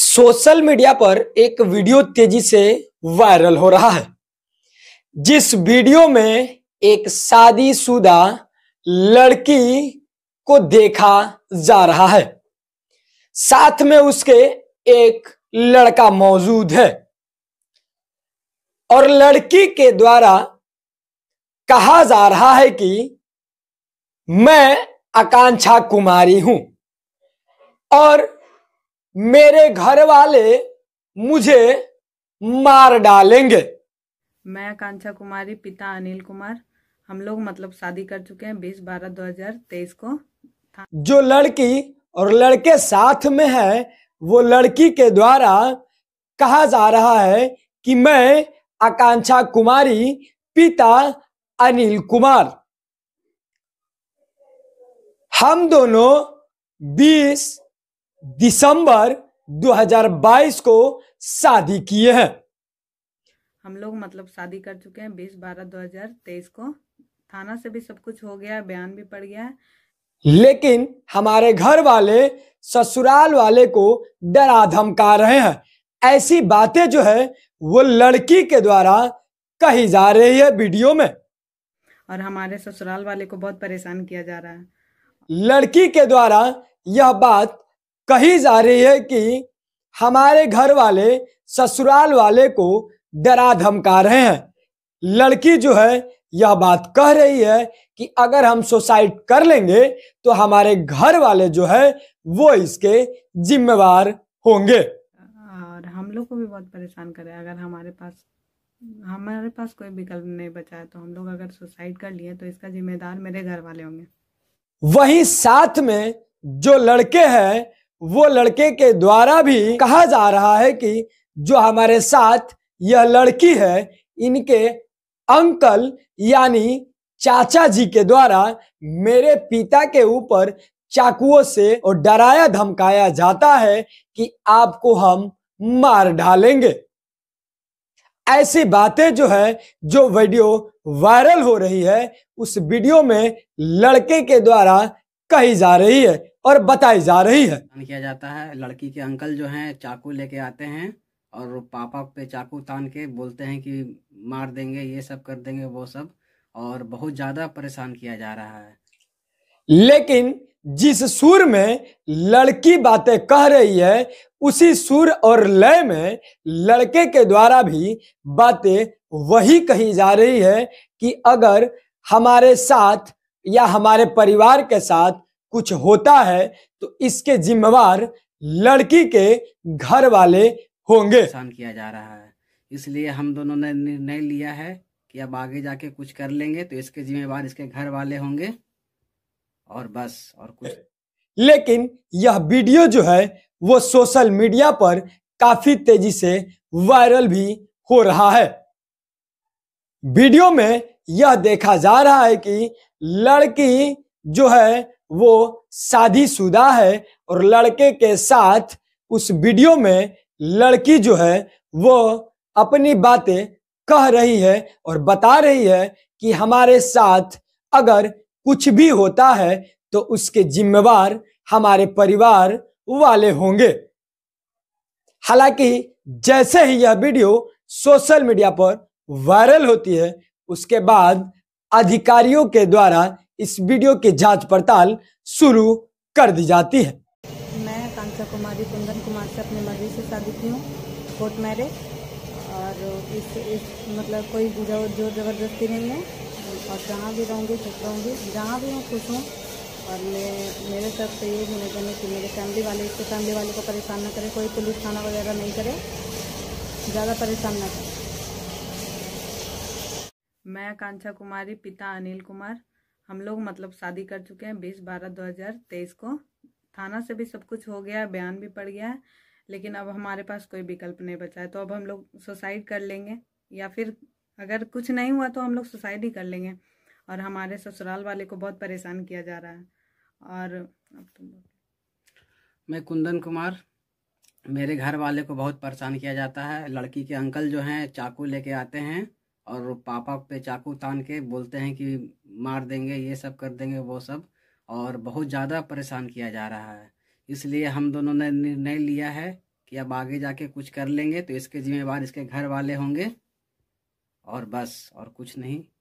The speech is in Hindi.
सोशल मीडिया पर एक वीडियो तेजी से वायरल हो रहा है जिस वीडियो में एक शादीशुदा लड़की को देखा जा रहा है साथ में उसके एक लड़का मौजूद है और लड़की के द्वारा कहा जा रहा है कि मैं आकांक्षा कुमारी हूं और मेरे घर वाले मुझे मार डालेंगे मैं कांचा कुमारी पिता अनिल कुमार हम लोग मतलब शादी कर चुके हैं बीस बारह दो हजार तेईस को जो लड़की और लड़के साथ में है वो लड़की के द्वारा कहा जा रहा है कि मैं आकांक्षा कुमारी पिता अनिल कुमार हम दोनों बीस दिसंबर 2022 को शादी किए हैं हम लोग मतलब शादी कर चुके हैं बीस बारह दो हजार तेईस को थाना से भी सब कुछ हो गया बयान भी पड़ गया है लेकिन हमारे घर वाले ससुराल वाले को डरा धमका रहे हैं ऐसी बातें जो है वो लड़की के द्वारा कही जा रही है वीडियो में और हमारे ससुराल वाले को बहुत परेशान किया जा रहा है लड़की के द्वारा यह बात कही जा रही है कि हमारे घर वाले ससुराल वाले को डरा धमका रहे हैं लड़की जो है यह बात कह रही है कि अगर हम सुसाइड कर लेंगे तो हमारे घर वाले जो है वो इसके जिम्मेवार होंगे और हम लोग को भी बहुत परेशान करे अगर हमारे पास हमारे पास कोई विकल्प नहीं बचा है तो हम लोग अगर सुसाइड कर लिए तो इसका जिम्मेदार मेरे घर वाले होंगे वही साथ में जो लड़के हैं वो लड़के के द्वारा भी कहा जा रहा है कि जो हमारे साथ यह लड़की है इनके अंकल यानी चाचा जी के द्वारा मेरे पिता के ऊपर चाकुओं से और डराया धमकाया जाता है कि आपको हम मार डालेंगे ऐसी बातें जो है जो वीडियो वायरल हो रही है उस वीडियो में लड़के के द्वारा कही जा रही है और बताई जा रही है किया जाता है लड़की के अंकल जो है चाकू लेके आते हैं और पापा पे चाकू तान के बोलते हैं कि मार देंगे ये सब कर देंगे वो सब और बहुत ज्यादा परेशान किया जा रहा है लेकिन जिस सुर में लड़की बातें कह रही है उसी सुर और लय में लड़के के द्वारा भी बातें वही कही जा रही है कि अगर हमारे साथ या हमारे परिवार के साथ कुछ होता है तो इसके जिम्मेवार लड़की के घर वाले होंगे किया जा रहा है इसलिए हम दोनों ने निर्णय लिया है कि अब आगे जाके कुछ कर लेंगे तो इसके जिम्मेवार इसके घर वाले होंगे और बस और कुछ लेकिन यह वीडियो जो है वो सोशल मीडिया पर काफी तेजी से वायरल भी हो रहा है वीडियो में यह देखा जा रहा है कि लड़की जो है वो शादीशुदा है और लड़के के साथ उस वीडियो में लड़की जो है वो अपनी बातें कह रही है और बता रही है कि हमारे साथ अगर कुछ भी होता है तो उसके जिम्मेवार हमारे परिवार वाले होंगे हालांकि जैसे ही यह वीडियो सोशल मीडिया पर वायरल होती है उसके बाद अधिकारियों के द्वारा इस वीडियो की जांच पड़ताल शुरू कर दी जाती है मैं कांसा कुमारी कुंदन कुमार से अपनी मर्जी से शादी की हूँ कोर्ट मैरिज और इस, इस मतलब कोई जोर ज़बरदस्ती नहीं है और जहाँ भी रहूँगी खुश रहूँगी जहाँ भी हूँ खुश हूँ और मैं मेरे तरफ तो से ये निवेदन है कि मेरे फैमिली वाले इसके फैमिली वाले को परेशान ना करें कोई पुलिस थाना वगैरह नहीं करे ज़्यादा परेशान ना करें मैं कांचा कुमारी पिता अनिल कुमार हम लोग मतलब शादी कर चुके हैं बीस बारह दो हजार तेईस को थाना से भी सब कुछ हो गया है बयान भी पड़ गया है लेकिन अब हमारे पास कोई विकल्प नहीं बचा है तो अब हम लोग सुसाइड कर लेंगे या फिर अगर कुछ नहीं हुआ तो हम लोग सुसाइड ही कर लेंगे और हमारे ससुराल वाले को बहुत परेशान किया जा रहा है और अब तुम मैं कुंदन कुमार मेरे घर वाले को बहुत परेशान किया जाता है लड़की के अंकल जो हैं चाकू लेके आते हैं और पापा पे चाकू तान के बोलते हैं कि मार देंगे ये सब कर देंगे वो सब और बहुत ज़्यादा परेशान किया जा रहा है इसलिए हम दोनों ने निर्णय लिया है कि अब आगे जाके कुछ कर लेंगे तो इसके जिम्मेवार इसके घर वाले होंगे और बस और कुछ नहीं